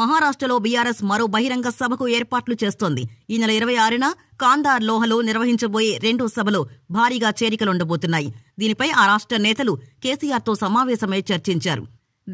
మహారాష్ట్రలో బీఆర్ఎస్ మరో బహిరంగ సభకు ఏర్పాట్లు చేస్తోంది ఈ నెల ఇరవై ఆరున కాందార్ లోహలో నిర్వహించబోయే రెండో సభలో భారీగా చేరికలుండబోతున్నాయి దీనిపై ఆ రాష్ట్ర నేతలు కేసీఆర్తో సమావేశమై చర్చించారు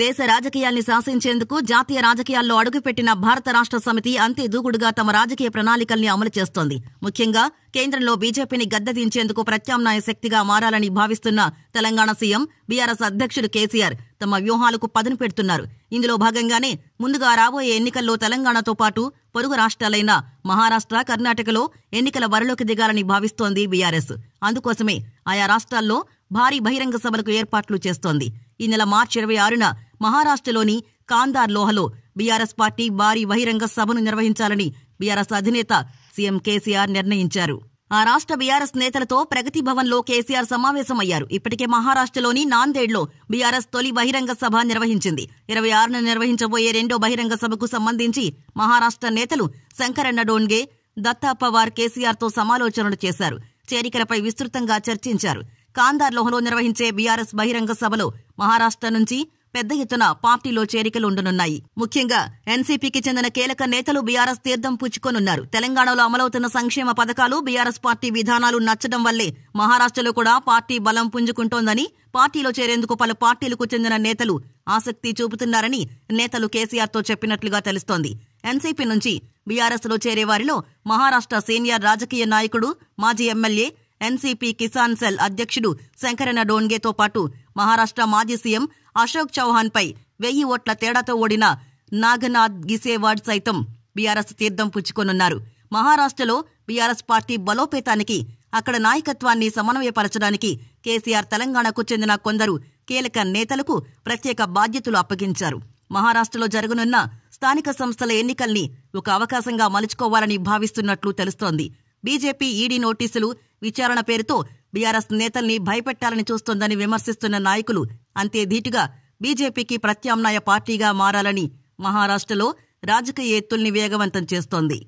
దేశ రాజకీయాల్ని శాసించేందుకు జాతీయ రాజకీయాల్లో అడుగుపెట్టిన భారత రాష్ట్ర సమితి అంతే దూకుడుగా తమ రాజకీయ ప్రణాళికల్ని అమలు చేస్తోంది ముఖ్యంగా కేంద్రంలో బీజేపీని గద్దదించేందుకు ప్రత్యామ్నాయ శక్తిగా మారాలని భావిస్తున్న తెలంగాణ సీఎం బీఆర్ఎస్ అధ్యక్షుడు కేసీఆర్ తమ వ్యూహాలకు పదును పెడుతున్నారు ఇందులో భాగంగానే ముందుగా రాబోయే ఎన్నికల్లో తెలంగాణతో పాటు పొరుగు రాష్ట్రాలైన మహారాష్ట్ర కర్ణాటకలో ఎన్నికల వరలోకి దిగాలని భావిస్తోంది బీఆర్ఎస్ అందుకోసమే ఆయా రాష్ట్రాల్లో భారీ బహిరంగ సభలకు ఏర్పాట్లు చేస్తోంది ఈ నెల మార్చి ఇరవై ఆరున మహారాష్ట్రలోని కాందార్ లోహలో బీఆర్ఎస్ పార్టీ భారీ బహిరంగ సభను నిర్వహించాలని బీఆర్ఎస్ అధినేత సీఎం కేసీఆర్ నిర్ణయించారు ఆ రాష్ట్ర బీఆర్ఎస్ నేతలతో ప్రగతి భవన్లో కేసీఆర్ సమావేశమయ్యారు ఇప్పటికే మహారాష్ట్రలోని నాందేడ్లో బీఆర్ఎస్ తొలి బహిరంగ సభ నిర్వహించింది ఇరవై ఆరున నిర్వహించబోయే రెండో బహిరంగ సభకు సంబంధించి మహారాష్ట్ర నేతలు శంకరన్న డోన్గే దత్తా పవార్ కేసీఆర్తో సమాలోచనలు చేశారు చేరికలపై విస్తృతంగా చర్చించారు కాందార్లోహలో నిర్వహించే బీఆర్ఎస్ బహిరంగ సభలో మహారాష్ట్ర నుంచి పెద్ద ఎత్తున పార్టీలో చేరికలు ఉండనున్నాయి ముఖ్యంగా ఎన్సీపీకి చెందిన కీలక నేతలు బీఆర్ఎస్ తీర్థం పుచ్చుకోనున్నారు తెలంగాణలో అమలవుతున్న సంక్షేమ పథకాలు బీఆర్ఎస్ పార్టీ విధానాలు నచ్చడం వల్లే మహారాష్ట్రలో కూడా పార్టీ బలం పుంజుకుంటోందని పార్టీలో చేరేందుకు పలు పార్టీలకు చెందిన నేతలు ఆసక్తి చూపుతున్నారని నేతలు కేసీఆర్తో చెప్పినట్లుగా తెలుస్తోంది ఎన్సీపీ నుంచి లో చేరే వారిలో మహారాష్ట్ర సీనియర్ రాజకీయ నాయకుడు మాజీ ఎమ్మెల్యే ఎన్సీపీ కిసాన్ సెల్ అధ్యక్షుడు శంకరణ డోన్గేతో పాటు మహారాష్ట్ర మాజీ సీఎం అశోక్ చౌహాన్ పై వెయ్యి ఓట్ల తేడాతో ఓడిన నాగనాథ్ గిసేవాడ్ సైతం బీఆర్ఎస్ తీర్థం పుచ్చుకొనున్నారు మహారాష్ట్రలో బీఆర్ఎస్ పార్టీ బలోపేతానికి అక్కడ నాయకత్వాన్ని సమన్వయపరచడానికి కేసీఆర్ తెలంగాణకు చెందిన కొందరు కీలక నేతలకు ప్రత్యేక బాధ్యతలు అప్పగించారు మహారాష్ట్రలో జరగనున్న స్థానిక సంస్థల ఎన్నికల్ని ఒక అవకాశంగా మలుచుకోవాలని భావిస్తున్నట్లు తెలుస్తోంది బీజేపీ ఈడీ నోటీసులు విచారణ పేరుతో బీఆర్ఎస్ నేతల్ని భయపెట్టాలని చూస్తోందని విమర్శిస్తున్న నాయకులు అంతే ధీటుగా బీజేపీకి ప్రత్యామ్నాయ పార్టీగా మారాలని మహారాష్ట్రలో రాజకీయ ఎత్తుల్ని వేగవంతం చేస్తోంది